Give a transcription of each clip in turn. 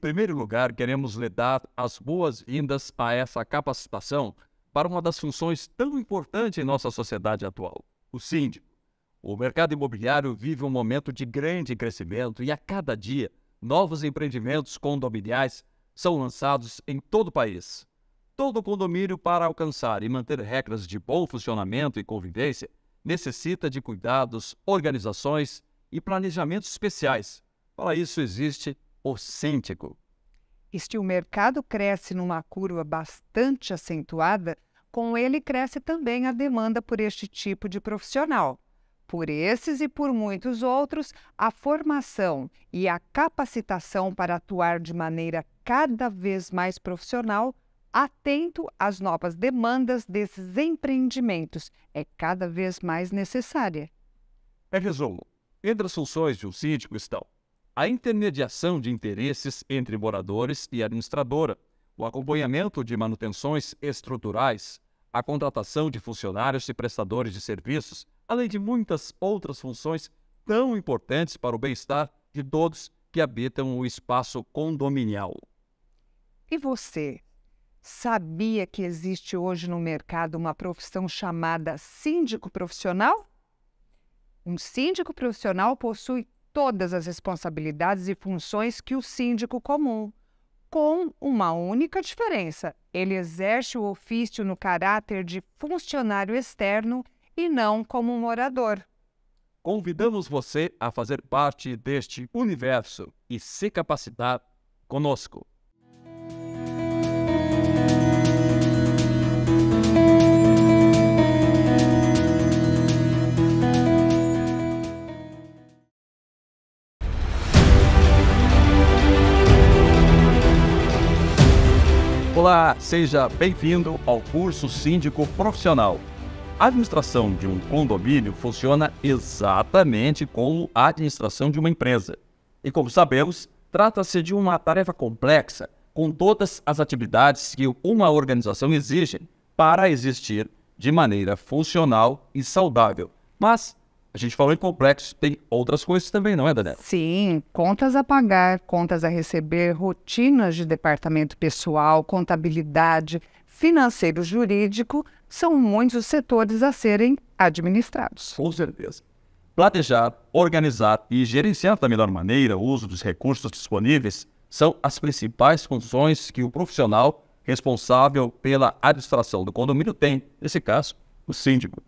primeiro lugar, queremos lhe dar as boas-vindas a essa capacitação para uma das funções tão importantes em nossa sociedade atual, o síndico. O mercado imobiliário vive um momento de grande crescimento e a cada dia novos empreendimentos condominiais são lançados em todo o país. Todo condomínio, para alcançar e manter regras de bom funcionamento e convivência, necessita de cuidados, organizações e planejamentos especiais. Para isso existe ou síntico. Este o mercado cresce numa curva bastante acentuada, com ele cresce também a demanda por este tipo de profissional. Por esses e por muitos outros, a formação e a capacitação para atuar de maneira cada vez mais profissional, atento às novas demandas desses empreendimentos, é cada vez mais necessária. Em resumo, entre as funções de um síndico estão a intermediação de interesses entre moradores e administradora, o acompanhamento de manutenções estruturais, a contratação de funcionários e prestadores de serviços, além de muitas outras funções tão importantes para o bem-estar de todos que habitam o espaço condominial. E você sabia que existe hoje no mercado uma profissão chamada síndico profissional? Um síndico profissional possui todas as responsabilidades e funções que o síndico comum, com uma única diferença: ele exerce o ofício no caráter de funcionário externo e não como um morador. Convidamos você a fazer parte deste universo e se capacitar conosco. Olá, seja bem-vindo ao curso Síndico Profissional. A administração de um condomínio funciona exatamente como a administração de uma empresa. E como sabemos, trata-se de uma tarefa complexa, com todas as atividades que uma organização exige para existir de maneira funcional e saudável. Mas a gente falou em complexo, tem outras coisas também, não é, Daniela? Sim, contas a pagar, contas a receber, rotinas de departamento pessoal, contabilidade, financeiro jurídico, são muitos os setores a serem administrados. Com certeza. Planejar, organizar e gerenciar da melhor maneira o uso dos recursos disponíveis são as principais funções que o profissional responsável pela administração do condomínio tem, nesse caso, o síndico.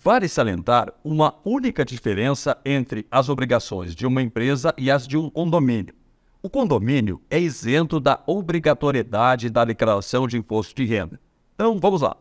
Vale salientar uma única diferença entre as obrigações de uma empresa e as de um condomínio. O condomínio é isento da obrigatoriedade da declaração de imposto de renda. Então, vamos lá.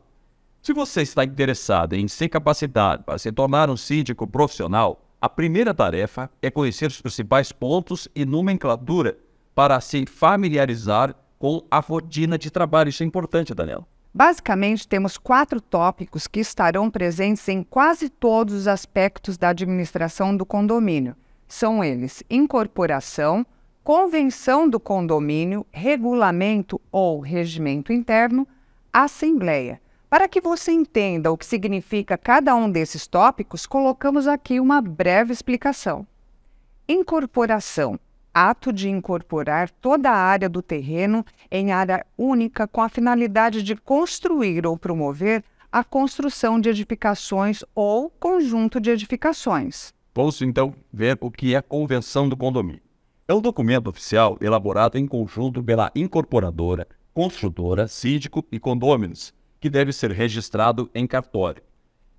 Se você está interessado em se capacitar para se tornar um síndico profissional, a primeira tarefa é conhecer os principais pontos e nomenclatura para se familiarizar com a rotina de trabalho. Isso é importante, Daniel. Basicamente, temos quatro tópicos que estarão presentes em quase todos os aspectos da administração do condomínio. São eles incorporação, convenção do condomínio, regulamento ou regimento interno, assembleia. Para que você entenda o que significa cada um desses tópicos, colocamos aqui uma breve explicação. Incorporação ato de incorporar toda a área do terreno em área única com a finalidade de construir ou promover a construção de edificações ou conjunto de edificações. Posso então ver o que é a convenção do condomínio. É um documento oficial elaborado em conjunto pela incorporadora, construtora, síndico e condôminos, que deve ser registrado em cartório.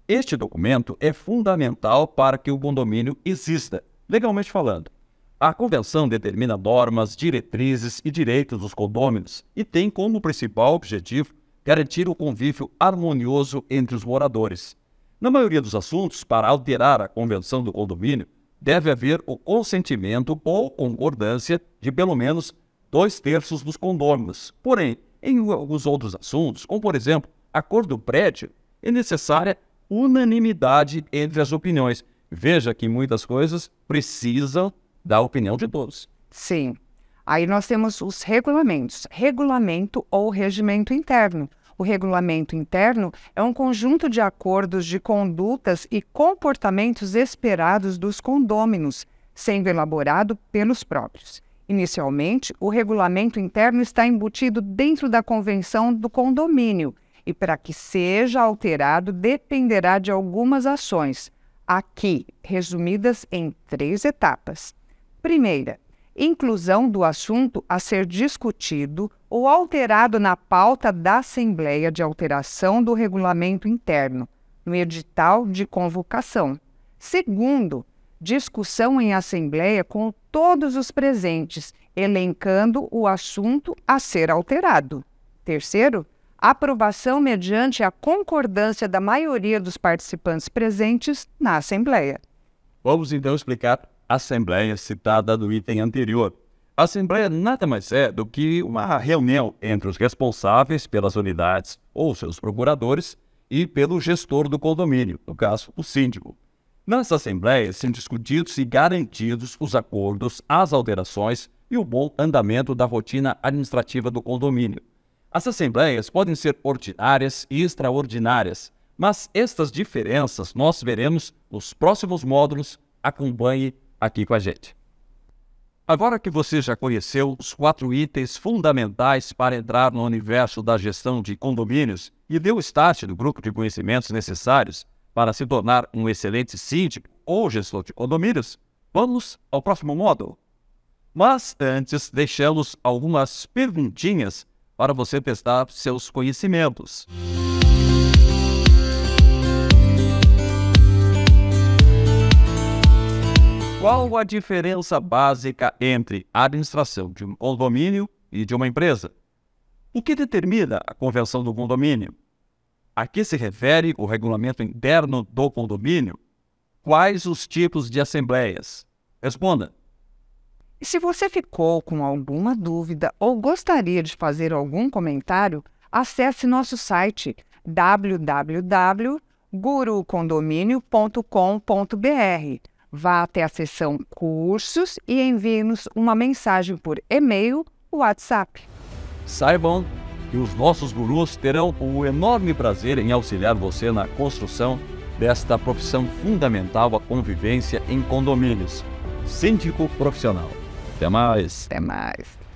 Este documento é fundamental para que o condomínio exista, legalmente falando, a convenção determina normas, diretrizes e direitos dos condôminos e tem como principal objetivo garantir o convívio harmonioso entre os moradores. Na maioria dos assuntos, para alterar a convenção do condomínio, deve haver o consentimento ou concordância de pelo menos dois terços dos condôminos. Porém, em alguns outros assuntos, como por exemplo a cor do prédio, é necessária unanimidade entre as opiniões. Veja que muitas coisas precisam da opinião de todos. Sim. Aí nós temos os regulamentos, regulamento ou regimento interno. O regulamento interno é um conjunto de acordos de condutas e comportamentos esperados dos condôminos, sendo elaborado pelos próprios. Inicialmente, o regulamento interno está embutido dentro da convenção do condomínio e, para que seja alterado, dependerá de algumas ações, aqui resumidas em três etapas: Primeira, inclusão do assunto a ser discutido ou alterado na pauta da Assembleia de Alteração do Regulamento Interno, no edital de convocação. Segundo, discussão em Assembleia com todos os presentes, elencando o assunto a ser alterado. Terceiro, aprovação mediante a concordância da maioria dos participantes presentes na Assembleia. Vamos então explicar Assembleia citada do item anterior. A Assembleia nada mais é do que uma reunião entre os responsáveis pelas unidades ou seus procuradores e pelo gestor do condomínio, no caso, o síndico. Nessa Assembleia são discutidos e garantidos os acordos, as alterações e o bom andamento da rotina administrativa do condomínio. As assembleias podem ser ordinárias e extraordinárias, mas estas diferenças nós veremos nos próximos módulos. Acompanhe aqui com a gente. Agora que você já conheceu os quatro itens fundamentais para entrar no universo da gestão de condomínios e deu o start do grupo de conhecimentos necessários para se tornar um excelente síndico ou gestor de condomínios, vamos ao próximo módulo. Mas antes, deixamos algumas perguntinhas para você testar seus conhecimentos. Qual a diferença básica entre a administração de um condomínio e de uma empresa? O que determina a convenção do condomínio? A que se refere o regulamento interno do condomínio? Quais os tipos de assembleias? Responda. E se você ficou com alguma dúvida ou gostaria de fazer algum comentário, acesse nosso site www.gurucondomínio.com.br Vá até a seção Cursos e envie-nos uma mensagem por e-mail ou WhatsApp. Saibam que os nossos gurus terão o enorme prazer em auxiliar você na construção desta profissão fundamental à convivência em condomínios. Síndico profissional. Até mais. Até mais.